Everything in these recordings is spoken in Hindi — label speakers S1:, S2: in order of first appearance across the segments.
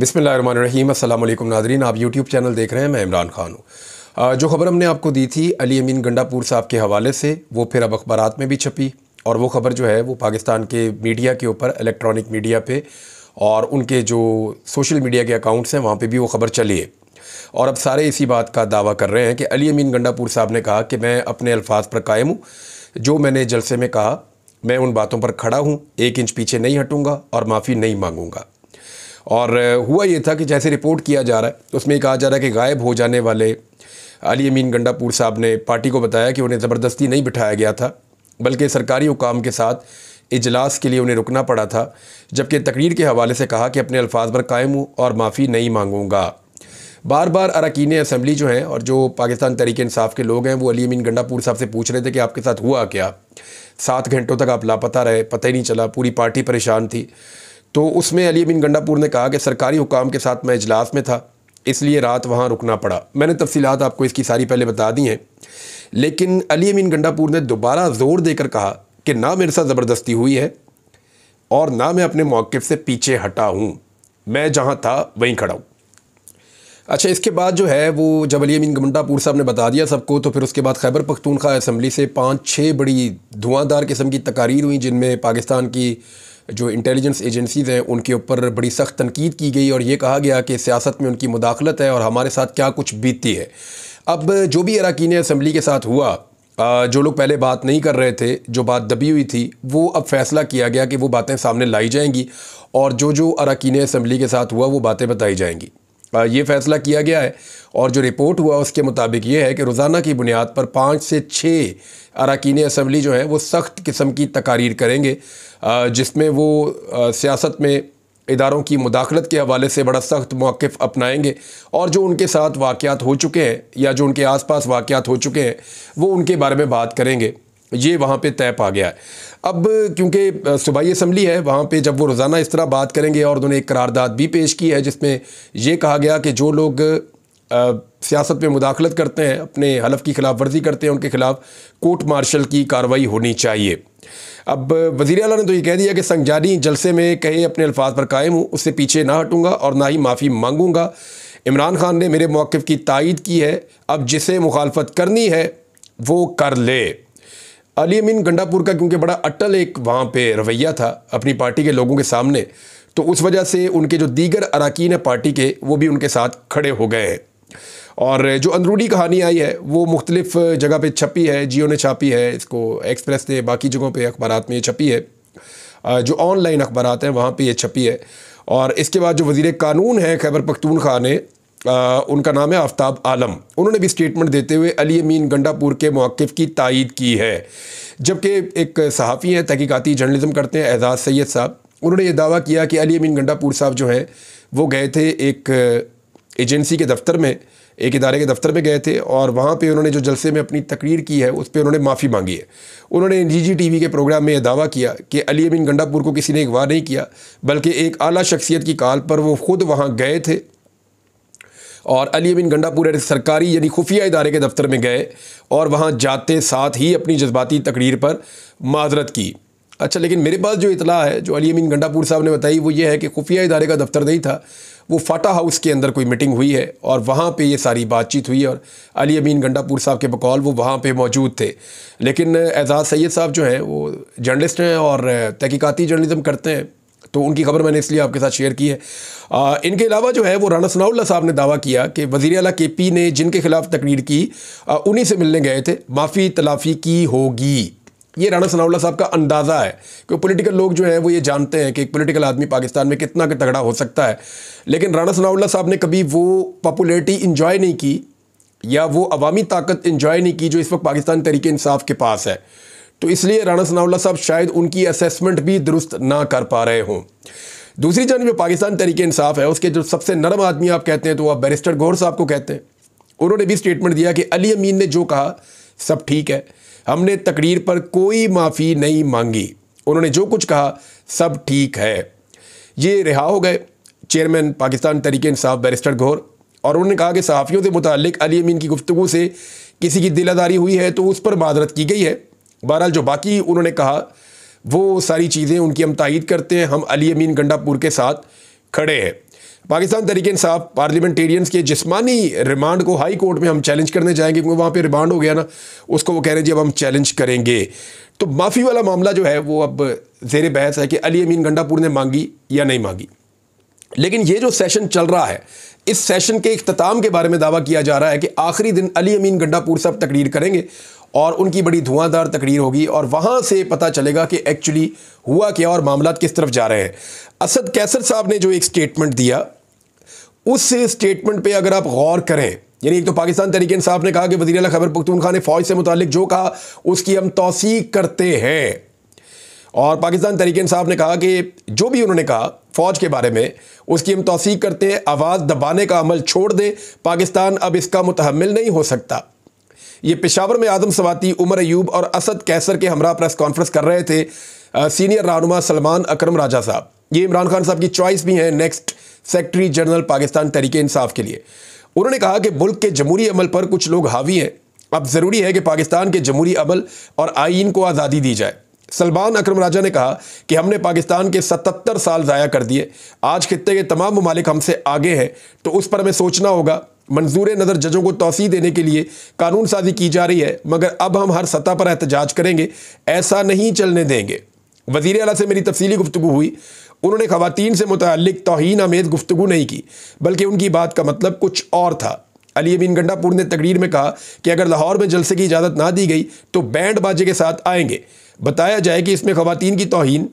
S1: बिसमीम अल्लाम नाजरीन आप यूट्यूब चैनल देख रहे हैं मैं इमरान खान हूँ जो खबर हमने आपको दी थी अली अमीन गंडापुर साहब के हवाले से वो फिर अब अखबार में भी छपी और वो खबर जो है वो पाकिस्तान के मीडिया के ऊपर इलेक्ट्रॉनिक मीडिया पे और उनके जो सोशल मीडिया के अकाउंट्स हैं वहाँ पे भी वो खबर चली है और अब सारे इसी बात का दावा कर रहे हैं कि अली अमीन गंडापुर साहब ने कहा कि मैं अपने अल्फाज पर कायम हूँ जो मैंने जलसे में कहा मैं उन बातों पर खड़ा हूँ एक इंच पीछे नहीं हटूँगा और माफ़ी नहीं मांगूंगा और हुआ ये था कि जैसे रिपोर्ट किया जा रहा है तो उसमें कहा जा रहा है कि गायब हो जाने वाले अली अमीन गंडापुर साहब ने पार्टी को बताया कि उन्हें ज़बरदस्ती नहीं बिठाया गया था बल्कि सरकारी हुकाम के साथ इजलास के लिए उन्हें रुकना पड़ा था जबकि तकरीर के हवाले से कहा कि अपने अल्फाज पर कायम हूँ और माफ़ी नहीं मांगूँगा बार बार अरकान असम्बली जो हैं और जो पाकिस्तान तरीके इंसाफ के लोग हैं वो अली अमीन गंडापुर साहब से पूछ रहे थे कि आपके साथ हुआ क्या सात घंटों तक आप लापता रहे पता ही नहीं चला पूरी पार्टी परेशान थी तो उसमें अली बिन गंडापुर ने कहा कि सरकारी हुकाम के साथ मैं इजलास में था इसलिए रात वहाँ रुकना पड़ा मैंने तफसीलात आपको इसकी सारी पहले बता दी हैं लेकिन अली अमीन गंडापुर ने दोबारा ज़ोर देकर कहा कि ना मेरे साथ ज़बरदस्ती हुई है और ना मैं अपने मौक़ से पीछे हटा हूँ मैं जहाँ था वहीं खड़ा हूँ अच्छा इसके बाद जो है वो जब अली अमीन गंडापुर साहब ने बता दिया सबको तो फिर उसके बाद खैबर पख्तूनखा असम्बली से पाँच छः बड़ी धुआंधार किस्म की तकारीर हुई जिनमें पाकिस्तान की जो इंटेलिजेंस एजेंसीज़ हैं उनके ऊपर बड़ी सख्त तनकीद की गई और ये कहा गया कि सियासत में उनकी मुदाखलत है और हमारे साथ क्या कुछ बीतती है अब जो भी अरकान असम्बली के साथ हुआ जो लोग पहले बात नहीं कर रहे थे जो बात दबी हुई थी वो अब फैसला किया गया कि वो बातें सामने लाई जाएंगी और जो जो अरकान असम्बली के साथ हुआ वो बातें बताई जाएंगी ये फैसला किया गया है और जो रिपोर्ट हुआ उसके मुताबिक ये है कि रोज़ाना की बुनियाद पर पाँच से छः अरकान असम्बली जो है वो सख्त किस्म की तकारीर करेंगे जिसमें वो सियासत में इदारों की मुदाखलत के हवाले से बड़ा सख्त मौक़ अपनाएंगे और जो उनके साथ वाक़ात हो चुके हैं या जो उनके आस पास वाक़ात हो चुके हैं वो उनके बारे में बात करेंगे ये वहाँ पे तय पा गया है अब क्योंकि सूबाई असम्बली है वहाँ पे जब वो रोज़ाना इस तरह बात करेंगे और उन्होंने एक करारदाद भी पेश की है जिसमें यह कहा गया कि जो लोग सियासत में मुदाखलत करते हैं अपने हलफ की खिलाफ वर्जी करते हैं उनके खिलाफ कोर्ट मार्शल की कार्रवाई होनी चाहिए अब वज़ी अला ने तो ये कह दिया कि संगजानी जलसे में कहे अपने अल्फाज पर कायम हूँ उससे पीछे ना हटूँगा और ना ही माफ़ी मांगूँगा इमरान खान ने मेरे मौक़ की तायद की है अब जिसे मुखालफत करनी है वो कर ले अली अमीन गंडापुर का क्योंकि बड़ा अटल एक वहाँ पर रवैया था अपनी पार्टी के लोगों के सामने तो उस वजह से उनके जो दीगर अरकान है पार्टी के वो भी उनके साथ खड़े हो गए हैं और जो अंदरूनी कहानी आई है वो मुख्तलिफ जगह पर छपी है जियो ने छापी है इसको एक्सप्रेस ने बाकी जगहों पर अखबार में ये छपी है जो ऑनलाइन अखबार हैं वहाँ पर ये छपी है और इसके बाद जो वजीर कानून हैं खैबर पख्तूनखा ने आ, उनका नाम है आफ्ताब आलम उन्होंने भी स्टेटमेंट देते हुए अली अमीन गंडापुर के मौक़ की तायद की है जबकि एक सहाफ़ी हैं तहकीकती जर्नलिज़म करते हैं एजाज़ सैद साहब उन्होंने ये दावा किया कि अली अमीन गंडापुर साहब जो हैं वो गए थे एक एजेंसी के दफ्तर में एक इदारे के दफ्तर में गए थे और वहाँ पे उन्होंने जो जलसे में अपनी तकरीर की है उस पर उन्होंने माफ़ी मांगी है उन्होंने जी टीवी के प्रोग्राम में यह दावा किया कि अली अमीन गंडापुर को किसी ने अगवा नहीं किया बल्कि एक अली शख्सियत की काल पर वो ख़ुद वहाँ गए थे और अली अमीन गंडापुर सरकारी यानी खुफिया इदारे के दफ्तर में गए और वहाँ जाते साथ ही अपनी जज्बाती तकरीर पर माजरत की अच्छा लेकिन मेरे पास जो इतला है जो अली अमीन गंडापुर साहब ने बताई वो ये है कि खुफिया इदारे का दफ्तर नहीं था वो फाटा हाउस के अंदर कोई मीटिंग हुई है और वहाँ पे ये सारी बातचीत हुई और अली अमीन गंडापुर साहब के बकौल वो वहाँ पे मौजूद थे लेकिन एजाज़ सैद साहब जो हैं वो जर्नलिस्ट हैं और तहकीकती जर्नलिज़म करते हैं तो उनकी खबर मैंने इसलिए आपके साथ शेयर की है आ, इनके अलावा जो है वो राना सनाउल्ला साहब ने दावा किया कि वज़ी अला के पी ने जिनके खिलाफ तकरीर की उन्हीं से मिलने गए थे माफ़ी तलाफ़ी की होगी ये राणा सनाउल्ला साहब का अंदाज़ा है कि पॉलिटिकल लोग जो हैं वो ये जानते हैं कि एक पॉलिटिकल आदमी पाकिस्तान में कितना तगड़ा हो सकता है लेकिन राणा सनाउल्ला साहब ने कभी वो पॉपुलरिटी इन्जॉय नहीं की या वो अवामी ताकत इन्जॉय नहीं की जो इस वक्त पाकिस्तान तरीके इंसाफ के पास है तो इसलिए राणा सनाउल्ला साहब शायद उनकी असेसमेंट भी दुरुस्त ना कर पा रहे हों दूसरी जानब जो पाकिस्तान तरीके इंसाफ है उसके जो सबसे नरम आदमी आप कहते हैं तो आप बैरिस्टर गौर साहब को कहते हैं उन्होंने भी स्टेटमेंट दिया कि अली अमीन ने जो कहा सब ठीक है हमने तकरीर पर कोई माफ़ी नहीं मांगी उन्होंने जो कुछ कहा सब ठीक है ये रिहा हो गए चेयरमैन पाकिस्तान तरीक इंसाफ बैरिस्टर घोर और उन्होंने कहा कि सहाफ़ियों से मुतक अली अमीन की गुफ्तु से किसी की दिलादारी हुई है तो उस पर मादरत की गई है बहरहाल जो बाकी उन्होंने कहा वो सारी चीज़ें उनकी हम तायद करते हैं हम अली अमीन गंडापुर के साथ खड़े हैं पाकिस्तान तरीके इंसाफ पार्लियामेंटेरियंस के जिसमानी रिमांड को हाई कोर्ट में हम चैलेंज करने जाएंगे क्योंकि वहाँ पे रिमांड हो गया ना उसको वो कह रहे हैं जी अब हम चैलेंज करेंगे तो माफ़ी वाला मामला जो है वो अब जेर बहस है कि अली अमीन गंडापुर ने मांगी या नहीं मांगी लेकिन ये जो सेशन चल रहा है इस सेशन के अख्ताम के बारे में दावा किया जा रहा है कि आखिरी दिन अली अमीन गंडापुर साहब तकरीर करेंगे और उनकी बड़ी धुआंधार तकरीर होगी और वहाँ से पता चलेगा कि एक्चुअली हुआ क्या और मामला किस तरफ जा रहे हैं असद कैसर साहब ने जो एक स्टेटमेंट दिया उस स्टेटमेंट पे अगर आप गौर करें यानी एक तो पाकिस्तान तरीके साहब ने कहा कि वजी अला खबर पख्तूनखा ने फ़ौज से मुतलिक जो कहा उसकी हम तोसी करते हैं और पाकिस्तान तरीके साहब ने कहा कि जो भी उन्होंने कहा फ़ौज के बारे में उसकी हम तोसी करते हैं आवाज़ दबाने का अमल छोड़ दें पाकिस्तान अब इसका मुतहमल नहीं हो सकता ये पेशावर में आदम सवाती उमर अयूब और असद कैसर के हमरा प्रेस कॉन्फ्रेंस कर रहे थे सीनियर रहनुमा सलमान अकरम राजा साहब ये इमरान खान साहब की चॉइस भी है नेक्स्ट सेक्रेटरी जनरल पाकिस्तान तरीके इंसाफ के लिए उन्होंने कहा कि मुल्क के जमहूरी अमल पर कुछ लोग हावी हैं अब ज़रूरी है कि पाकिस्तान के जमहूरी अमल और आइन को आज़ादी दी जाए सलमान अक्रम राजा ने कहा कि हमने पाकिस्तान के 77 साल ज़ाया कर दिए आज खत्े के तमाम ममालिक हमसे आगे हैं तो उस पर हमें सोचना होगा मंजूर नज़र जजों को तोसी देने के लिए कानून साजी की जा रही है मगर अब हम हर सतह पर एहतजाज करेंगे ऐसा नहीं चलने देंगे वजीर अला से मेरी तफसली गुफ्तु हुई उन्होंने खातन से मुतक तोहन आमेद गुफ्तु नहीं की बल्कि उनकी बात का मतलब कुछ और था अली अमीन गंडापुर ने तकरीर में कहा कि अगर लाहौर में जलसे की इजाज़त ना दी गई तो बैंड बाजे के साथ आएंगे बताया जाए कि इसमें खवतिन की तोहन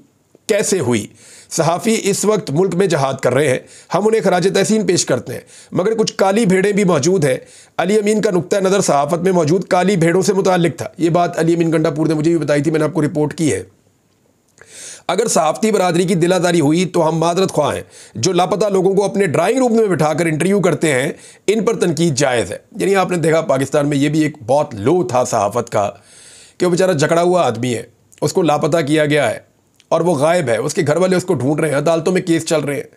S1: कैसे हुई सहाफ़ी इस वक्त मुल्क में जहाद कर रहे हैं हम उन्हें खराज तहसीन पेश करते हैं मगर कुछ काली भेड़ें भी मौजूद हैं अली अमीन का नुक़ नज़र सहाफ़त में मौजूद काली भेड़ों से मुतल था ये बात अली अमीन गंडापुर ने मुझे भी बताई थी मैंने आपको रिपोर्ट की है अगर सहाफ़ती बरदरी की दिलादारी हुई तो हम मादरत ख्वा हैं जो लापता लोगों को अपने ड्राइंग रूम में बैठा कर इंटरव्यू करते हैं इन पर तनकीद जायज़ है यानी आपने देखा पाकिस्तान में ये भी एक बहुत लो था सहाफ़त का कि वो बेचारा जकड़ा हुआ आदमी है उसको लापता किया गया है और वो गायब है उसके घर वाले उसको ढूंढ रहे हैं अदालतों में केस चल रहे हैं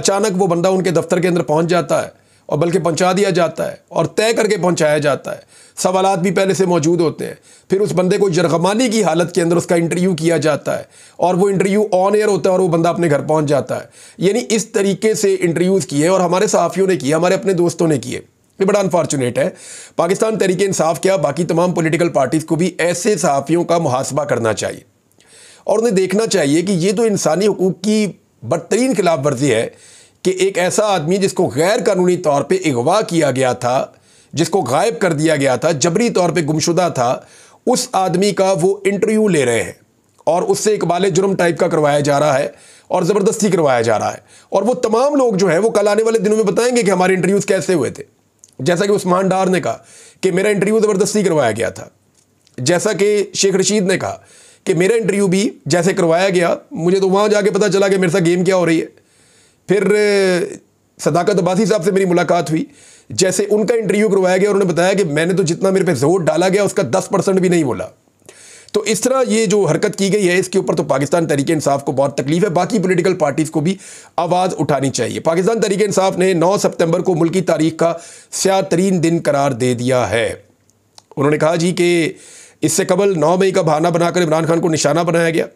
S1: अचानक वो बंदा उनके दफ्तर के अंदर पहुँच जाता है और बल्कि पहुँचा दिया जाता है और तय करके पहुँचाया जाता है सवाल भी पहले से मौजूद होते हैं फिर उस बंदे को जरगमानी की हालत के अंदर उसका इंटरव्यू किया जाता है और वो इंटरव्यू ऑन एयर होता है और वो बंदा अपने घर पहुंच जाता है यानी इस तरीके से इंटरव्यूज़ किए और हमारे सहाफ़ियों ने किए हमारे अपने दोस्तों ने किए ये बड़ा अनफॉर्चुनेट है पाकिस्तान तरीके इंसाफ क्या बाकी तमाम पोलिटिकल पार्टीज़ को भी ऐसे सहाफ़ियों का मुहासबा करना चाहिए और उन्हें देखना चाहिए कि ये तो इंसानी हकूक़ की बदतरीन खिलाफ वर्जी है कि एक ऐसा आदमी जिसको गैर कानूनी तौर पर अगवा किया गया था जिसको गायब कर दिया गया था जबरी तौर पे गुमशुदा था उस आदमी का वो इंटरव्यू ले रहे हैं और उससे इकबाल जुर्म टाइप का करवाया जा रहा है और ज़बरदस्ती करवाया जा रहा है और वो तमाम लोग जो हैं वो कल आने वाले दिनों में बताएंगे कि हमारे इंटरव्यूज़ कैसे हुए थे जैसा कि उस्मान डार ने कहा कि मेरा इंटरव्यू ज़बरदस्ती करवाया गया था जैसा कि शेख रशीद ने कहा कि मेरा इंटरव्यू भी जैसे करवाया गया मुझे तो वहाँ जाके पता चला कि मेरे साथ गेम क्या हो रही है फिर सदाकत अब्बासी साहब से मेरी मुलाकात हुई जैसे उनका इंटरव्यू करवाया गया और उन्होंने बताया कि मैंने तो जितना मेरे पे जोर डाला गया उसका दस परसेंट भी नहीं बोला तो इस तरह ये जो हरकत की गई है इसके ऊपर तो पाकिस्तान तरीके इंसाफ को बहुत तकलीफ है बाकी पोलिटिकल पार्टीज़ को भी आवाज़ उठानी चाहिए पाकिस्तान तरीके इंसाफ ने 9 सितंबर को मुल्की तारीख का स्या तरीन दिन करार दे दिया है उन्होंने कहा जी कि इससे कबल नौ मई का बहाना बनाकर इमरान खान को निशाना बनाया गया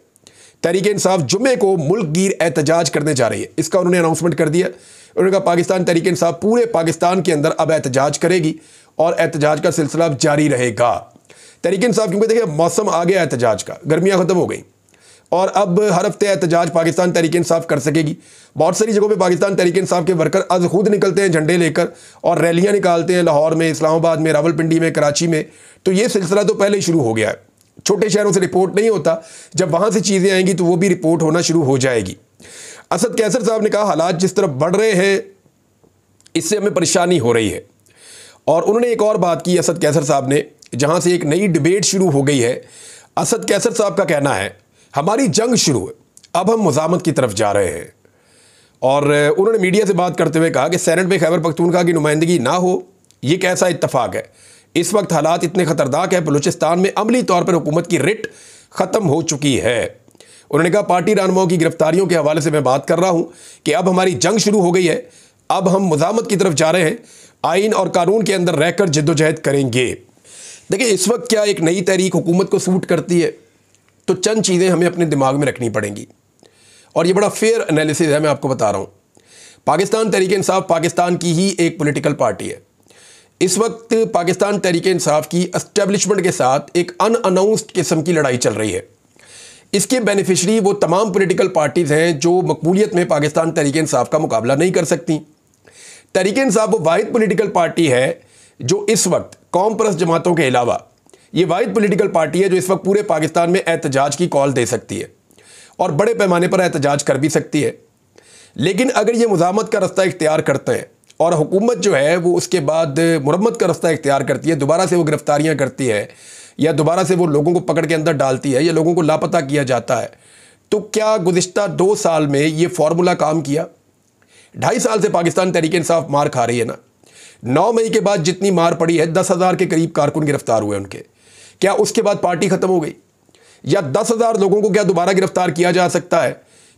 S1: तहरीक इंसाफ जुमे को मुल्क गिर एहतजाज करने जा रही है इसका उन्होंने अनाउंसमेंट कर दिया उन्होंने कहा पाकिस्तान तहरीक इंसाफ पूरे पाकिस्तान के अंदर अब एहतजाज करेगी और एहतजाज का सिलसिला जारी रहेगा तहरीक इंसाफ क्योंकि देखिए मौसम आ गया एहतजाज का गर्मियाँ ख़त्म हो गई और अब हर हफ्ते एहतजाज पाकिस्तान तहरीक इंसाफ कर सकेगी बहुत सारी जगहों पे पाकिस्तान तहरीक इंसाफ के वर्कर अज खुद निकलते हैं झंडे लेकर और रैलियाँ निकालते हैं लाहौर में इस्लामाबाद में रावलपिंडी में कराची में तो ये सिलसिला तो पहले ही शुरू हो गया है छोटे शहरों से रिपोर्ट नहीं होता जब वहाँ से चीज़ें आएंगी तो वो भी रिपोर्ट होना शुरू हो जाएगी असद कैसर साहब ने कहा हालात जिस तरफ बढ़ रहे हैं इससे हमें परेशानी हो रही है और उन्होंने एक और बात की असद कैसर साहब ने जहाँ से एक नई डिबेट शुरू हो गई है असद कैसर साहब का कहना है हमारी जंग शुरू है अब हम मुजामत की तरफ जा रहे हैं और उन्होंने मीडिया से बात करते हुए कहा कि सैनट में खैबर पख्तूनखा की नुमाइंदगी ना हो ये कैसा इतफाक़ है इस वक्त हालात इतने ख़तरनाक हैं बलूचिस्तान में अमली तौर पर हुकूमत की रिट ख़त्म हो चुकी है उन्होंने कहा पार्टी रहनुमाओं की गिरफ्तारियों के हवाले से मैं बात कर रहा हूँ कि अब हमारी जंग शुरू हो गई है अब हम मुजामत की तरफ जा रहे हैं आइन और कानून के अंदर रहकर जिद्दोजहद करेंगे देखिए इस वक्त क्या एक नई तहरीक हुकूमत को सूट करती है तो चंद चीज़ें हमें अपने दिमाग में रखनी पड़ेंगी और ये बड़ा फेयर एनालिसिस है मैं आपको बता रहा हूँ पाकिस्तान तहरीक इंसाफ पाकिस्तान की ही एक पोलिटिकल पार्टी है इस वक्त पाकिस्तान तहरीक इंसाफ की अस्टैब्लिशमेंट के साथ एक अनअनाउंस्ड किस्म की लड़ाई चल रही है इसके बेनिफिशरी वो तमाम पोलिटिकल पार्टीज़ हैं जो मकबूलियत में पाकिस्तान तहरीक इंसाफ का मुकाबला नहीं कर सकती तहरीक इंसाफ वो वाद पोलिटिकल पार्टी है जो इस वक्त कौम परस जमातों के अलावा ये वाद पोलिटिकल पार्टी है जो इस वक्त पूरे पाकिस्तान में एहतजाज की कॉल दे सकती है और बड़े पैमाने पर एहतजाज कर भी सकती है लेकिन अगर ये मुजामत का रास्ता इख्तियार करते हैं और हुकूमत जो है वो उसके बाद मुरम्मत का रास्ता इख्तियार करती है दोबारा से वो गिरफ़्तारियाँ करती है या दोबारा से वो लोगों को पकड़ के अंदर डालती है या लोगों को लापता किया जाता है तो क्या गुज्त दो साल में ये फार्मूला काम किया ढाई साल से पाकिस्तान तहरीक इंसाफ मार खा रही है ना नौ मई के बाद जितनी मार पड़ी है दस हज़ार के करीब कारकुन गिरफ्तार हुए उनके क्या उसके बाद पार्टी ख़त्म हो गई या दस हज़ार लोगों को क्या दोबारा गिरफ्तार किया जा सकता है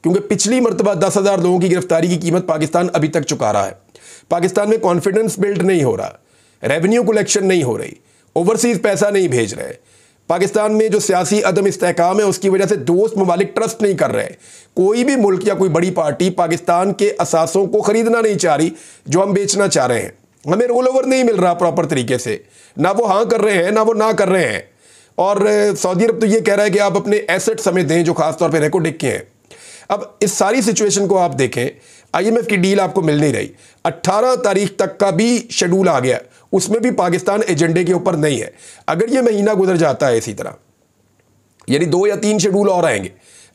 S1: क्योंकि पिछली मरतबा दस हज़ार लोगों की गिरफ्तारी की कीमत पाकिस्तान अभी तक चुका रहा है पाकिस्तान में कॉन्फिडेंस बिल्ड नहीं हो रहा रेवेन्यू कलेक्शन नहीं हो रही ओवरसीज पैसा नहीं भेज रहे पाकिस्तान में जो सियासी अदम इसकाम है उसकी वजह से दोस्त ममालिक ट्रस्ट नहीं कर रहे कोई भी मुल्क या कोई बड़ी पार्टी पाकिस्तान के असासों को ख़रीदना नहीं चाह रही जो हम बेचना चाह रहे हैं हमें रोल ओवर नहीं मिल रहा प्रॉपर तरीके से ना वो हाँ कर रहे हैं ना वो ना कर रहे हैं और सऊदी अरब तो ये कह रहा है कि आप अपने एसेट समेत दें जो खासतौर पर रेकोडिक के हैं अब इस सारी सिचुएशन को आप देखें आईएमएफ की डील आपको मिल नहीं रही 18 तारीख तक का भी शेड्यूल आ गया उसमें भी पाकिस्तान एजेंडे के ऊपर नहीं है अगर ये महीना गुजर जाता है इसी तरह यानी दो या तीन शेड्यूल और आएंगे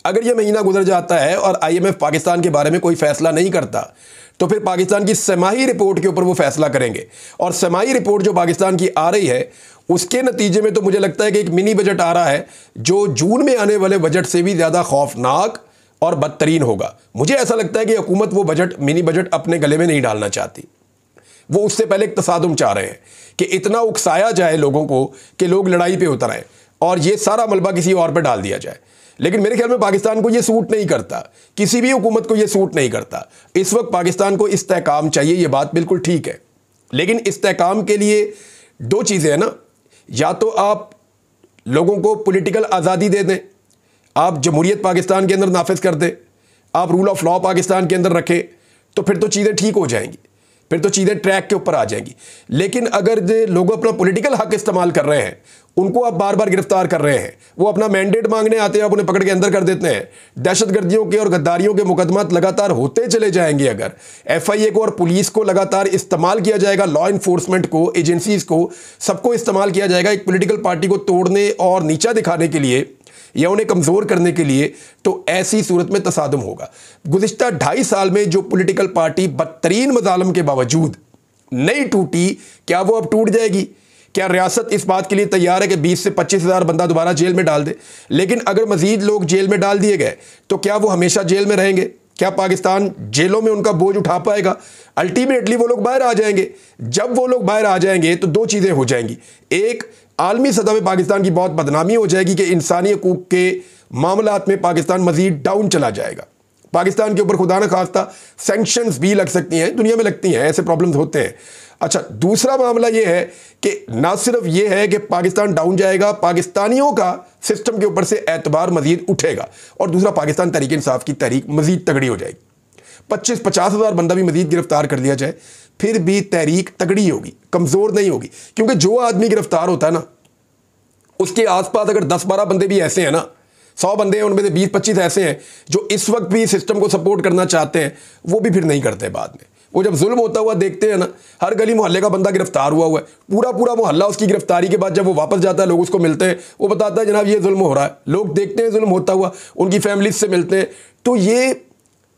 S1: अगर ये महीना गुजर जाता है और आईएमएफ पाकिस्तान के बारे में कोई फैसला नहीं करता तो फिर पाकिस्तान की समाही रिपोर्ट के ऊपर वो फैसला करेंगे और समाही रिपोर्ट जो पाकिस्तान की आ रही है उसके नतीजे में तो मुझे लगता है कि एक मिनी बजट आ रहा है जो जून में आने वाले बजट से भी ज़्यादा खौफनाक और बदतरीन होगा मुझे ऐसा लगता है कि हुकूमत वो बजट मिनी बजट अपने गले में नहीं डालना चाहती वो उससे पहले एक तसादम चाह रहे हैं कि इतना उकसाया जाए लोगों को कि लोग लड़ाई पर उतर आए और ये सारा मलबा किसी और पर डाल दिया जाए लेकिन मेरे ख्याल में पाकिस्तान को ये सूट नहीं करता किसी भी हुकूमत को ये सूट नहीं करता इस वक्त पाकिस्तान को इस्तेकाम चाहिए ये बात बिल्कुल ठीक है लेकिन इस्तेकाम के लिए दो चीज़ें हैं ना या तो आप लोगों को पॉलिटिकल आज़ादी दे दें आप जमहूरियत पाकिस्तान के अंदर नाफिज कर दें आप रूल ऑफ लॉ पाकिस्तान के अंदर रखें तो फिर तो चीज़ें ठीक हो जाएंगी फिर तो चीज़ें ट्रैक के ऊपर आ जाएंगी लेकिन अगर जो लोग अपना पॉलिटिकल हक इस्तेमाल कर रहे हैं उनको आप बार बार गिरफ्तार कर रहे हैं वो अपना मैंडेट मांगने आते हैं आप उन्हें पकड़ के अंदर कर देते हैं दहशत गर्दियों के और गद्दारियों के मुकदमा लगातार होते चले जाएंगे अगर एफ आई ए को और पुलिस को लगातार इस्तेमाल किया जाएगा लॉ इन्फोर्समेंट को एजेंसीज को सबको इस्तेमाल किया जाएगा एक पोलिटिकल पार्टी को तोड़ने और नीचा दिखाने के लिए या उन्हें कमज़ोर करने के लिए तो ऐसी सूरत में तसादम होगा गुज्त ढाई साल में जो पोलिटिकल पार्टी बदतरीन मजालम के बावजूद नहीं टूटी क्या वो अब टूट जाएगी क्या रियासत इस बात के लिए तैयार है कि 20 से पच्चीस हज़ार बंदा दोबारा जेल में डाल दे लेकिन अगर मजीद लोग जेल में डाल दिए गए तो क्या वो हमेशा जेल में रहेंगे क्या पाकिस्तान जेलों में उनका बोझ उठा पाएगा अल्टीमेटली वो लोग बाहर आ जाएंगे जब वो लोग बाहर आ जाएंगे तो दो चीज़ें हो जाएंगी एक आलमी सतह में पाकिस्तान की बहुत बदनामी हो जाएगी कि इंसानी हकूक के मामला में पाकिस्तान मजीद डाउन चला जाएगा पाकिस्तान के ऊपर खुदा न खास्ता सेंक्शंस भी लग सकती हैं दुनिया में लगती हैं ऐसे प्रॉब्लम्स होते हैं अच्छा दूसरा मामला ये है कि ना सिर्फ ये है कि पाकिस्तान डाउन जाएगा पाकिस्तानियों का सिस्टम के ऊपर से एतबार मजीद उठेगा और दूसरा पाकिस्तान तरीके इंसाफ की तहरीक मजीद तगड़ी हो जाएगी पच्चीस पचास हज़ार बंदा भी मजीद गिरफ्तार कर लिया जाए फिर भी तहरीक तगड़ी होगी कमज़ोर नहीं होगी क्योंकि जो आदमी गिरफ्तार होता है ना उसके आसपास अगर दस बारह बंदे भी ऐसे हैं ना सौ बंदे हैं उनमें से बीस पच्चीस ऐसे हैं जो इस वक्त भी सिस्टम को सपोर्ट करना चाहते हैं वो भी फिर नहीं करते बाद में वो जब जुल्म होता हुआ देखते हैं ना हर गली मोहल्ले का बंदा गिरफ्तार हुआ हुआ है पूरा पूरा मोहल्ला उसकी गिरफ्तारी के बाद जब वो वापस जाता है लोग उसको मिलते हैं वो बताता है जनाब ये जुल्म हो रहा है लोग देखते हैं जुल्म होता हुआ उनकी फैमिली से मिलते हैं तो ये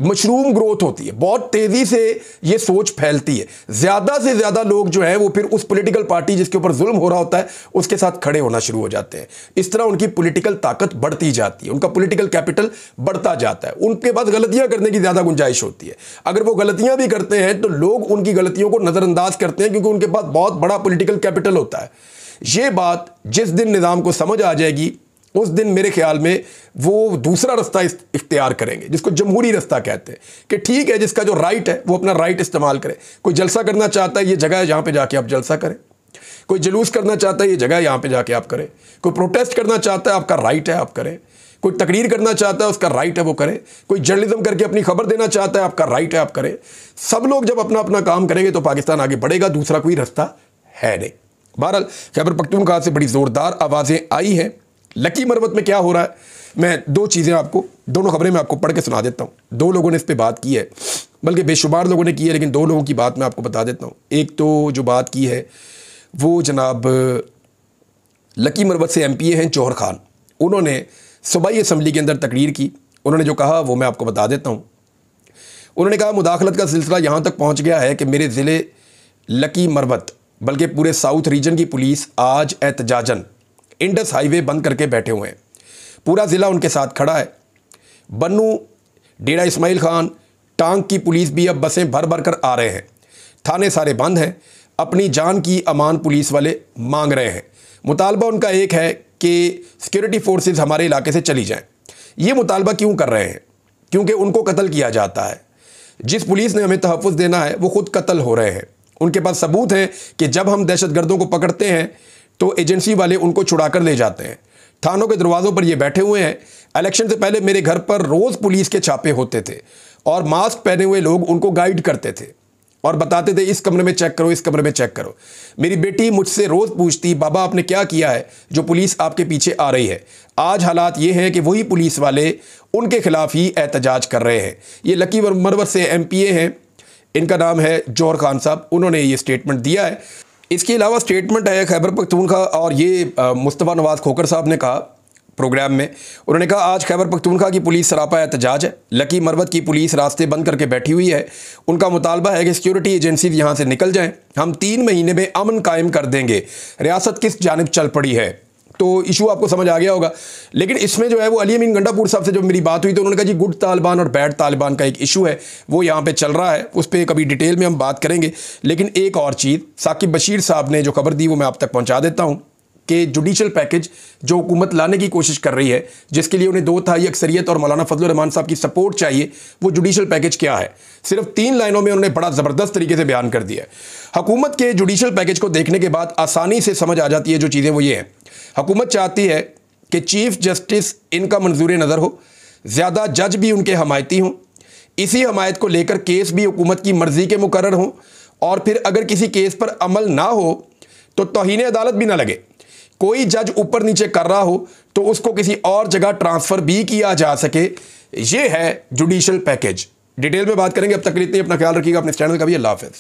S1: मशरूम ग्रोथ होती है बहुत तेजी से ये सोच फैलती है ज्यादा से ज्यादा लोग जो है वो फिर उस पॉलिटिकल पार्टी जिसके ऊपर जुल्म हो रहा होता है उसके साथ खड़े होना शुरू हो जाते हैं इस तरह उनकी पॉलिटिकल ताकत बढ़ती जाती है उनका पॉलिटिकल कैपिटल बढ़ता जाता है उनके पास गलतियां करने की ज्यादा गुंजाइश होती है अगर वो गलतियां भी करते हैं तो लोग उनकी गलतियों को नजरअंदाज करते हैं क्योंकि उनके पास बहुत बड़ा पोलिटिकल कैपिटल होता है ये बात जिस दिन निज़ाम को समझ आ जाएगी उस दिन मेरे ख्याल में वो दूसरा रास्ता इख्तियार करेंगे जिसको जमहूरी रास्ता कहते हैं कि ठीक है जिसका जो राइट है वो अपना राइट इस्तेमाल करें कोई जलसा करना चाहता है ये जगह है जहाँ पर जाके आप जलसा करें कोई जुलूस करना चाहता है ये जगह यहाँ पे जाके आप करें कोई प्रोटेस्ट करना चाहता है आपका राइट है आप करें कोई तकरीर करना चाहता है उसका राइट है वो करें कोई जर्नलिज्म करके अपनी खबर देना चाहता है आपका राइट है आप करें सब लोग जब अपना अपना काम करेंगे तो पाकिस्तान आगे बढ़ेगा दूसरा कोई रास्ता है नहीं बहरहाल खैबर पखतूनखा से बड़ी ज़ोरदार आवाज़ें आई हैं लकी मरवत में क्या हो रहा है मैं दो चीज़ें आपको दोनों खबरें मैं आपको पढ़ के सुना देता हूँ दो लोगों ने इस पर बात की है बल्कि बेशुमार लोगों ने की है लेकिन दो लोगों की बात मैं आपको बता देता हूँ एक तो जो बात की है वो जनाब लकी मरबत से एम पी ए हैं चौहर खान उन्होंने सूबाई असम्बली के अंदर तकरीर की उन्होंने जो कहा वो मैं आपको बता देता हूँ उन्होंने कहा मुदाखलत का सिलसिला यहाँ तक पहुँच गया है कि मेरे ज़िले लकी मरबत बल्कि पूरे साउथ रीजन की पुलिस आज एहतजाजन इंडस हाईवे बंद करके बैठे हुए हैं पूरा ज़िला उनके साथ खड़ा है बन्नू डेरा इस्माइल खान टांग की पुलिस भी अब बसें भर भर कर आ रहे हैं थाने सारे बंद हैं अपनी जान की अमान पुलिस वाले मांग रहे हैं मुतालबा उनका एक है कि सिक्योरिटी फोर्सेस हमारे इलाके से चली जाएं ये मुतालबा क्यों कर रहे हैं क्योंकि उनको कत्ल किया जाता है जिस पुलिस ने हमें तहफ़ देना है वो ख़ुद कत्ल हो रहे हैं उनके पास सबूत हैं कि जब हम दहशत गर्दों को पकड़ते हैं तो एजेंसी वाले उनको छुड़ा कर ले जाते हैं थानों के दरवाज़ों पर ये बैठे हुए हैं इलेक्शन से पहले मेरे घर पर रोज़ पुलिस के छापे होते थे और मास्क पहने हुए लोग उनको गाइड करते थे और बताते थे इस कमरे में चेक करो इस कमरे में चेक करो मेरी बेटी मुझसे रोज़ पूछती बाबा आपने क्या किया है जो पुलिस आपके पीछे आ रही है आज हालात ये हैं कि वही पुलिस वाले उनके खिलाफ ही एहतजाज कर रहे हैं ये लकी मरवर से एम हैं इनका नाम है जौहर खान साहब उन्होंने ये स्टेटमेंट दिया है इसके अलावा स्टेटमेंट आया खैबर पख्तून का और ये मुस्तफ़ा नवाज़ खोकर साहब ने कहा प्रोग्राम में उन्होंने कहा आज खैबर पख्तूनखा की पुलिस सरापा एहतजाज है लकी मरवत की पुलिस रास्ते बंद करके बैठी हुई है उनका मुतालबा है कि सिक्योरिटी एजेंसी यहाँ से निकल जाएँ हम तीन महीने में अमन कायम कर देंगे रियासत किस जानब चल पड़ी है तो इशू आपको समझ आ गया होगा लेकिन इसमें जो है वो अली अमीन गंडापुर साहब से जब मेरी बात हुई तो उन्होंने कहा जी गुड तालिबान और बैड तालिबान का एक इशू है वो यहाँ पे चल रहा है उस पर कभी डिटेल में हम बात करेंगे लेकिन एक और चीज़ साकिब बशीर साहब ने जो खबर दी वो मैं आप तक पहुँचा देता हूँ के जुडिशल पैकेज जो हुकूमत लाने की कोशिश कर रही है जिसके लिए उन्हें दो थाई अक्सरियत और मौलाना फजल रहमान साहब की सपोर्ट चाहिए वो जुडिशल पैकेज क्या है सिर्फ तीन लाइनों में उन्होंने बड़ा ज़बरदस्त तरीके से बयान कर दिया है के जुडिशल पैकेज को देखने के बाद आसानी से समझ आ जाती है जो चीज़ें वो ये हैं हकूमत चाहती है कि चीफ जस्टिस इनका मंजूर नज़र हो ज़्यादा जज भी उनके हमायती हों इसी हमायत को लेकर केस भी हुकूमत की मर्ज़ी के मुकर हों और फिर अगर किसी केस पर अमल ना हो तो तोहन अदालत भी ना लगे कोई जज ऊपर नीचे कर रहा हो तो उसको किसी और जगह ट्रांसफर भी किया जा सके ये है जुडिशल पैकेज डिटेल में बात करेंगे अब तक इतनी अपना ख्याल रखिएगा अपने चैनल का भी अल्लाह हाफिज़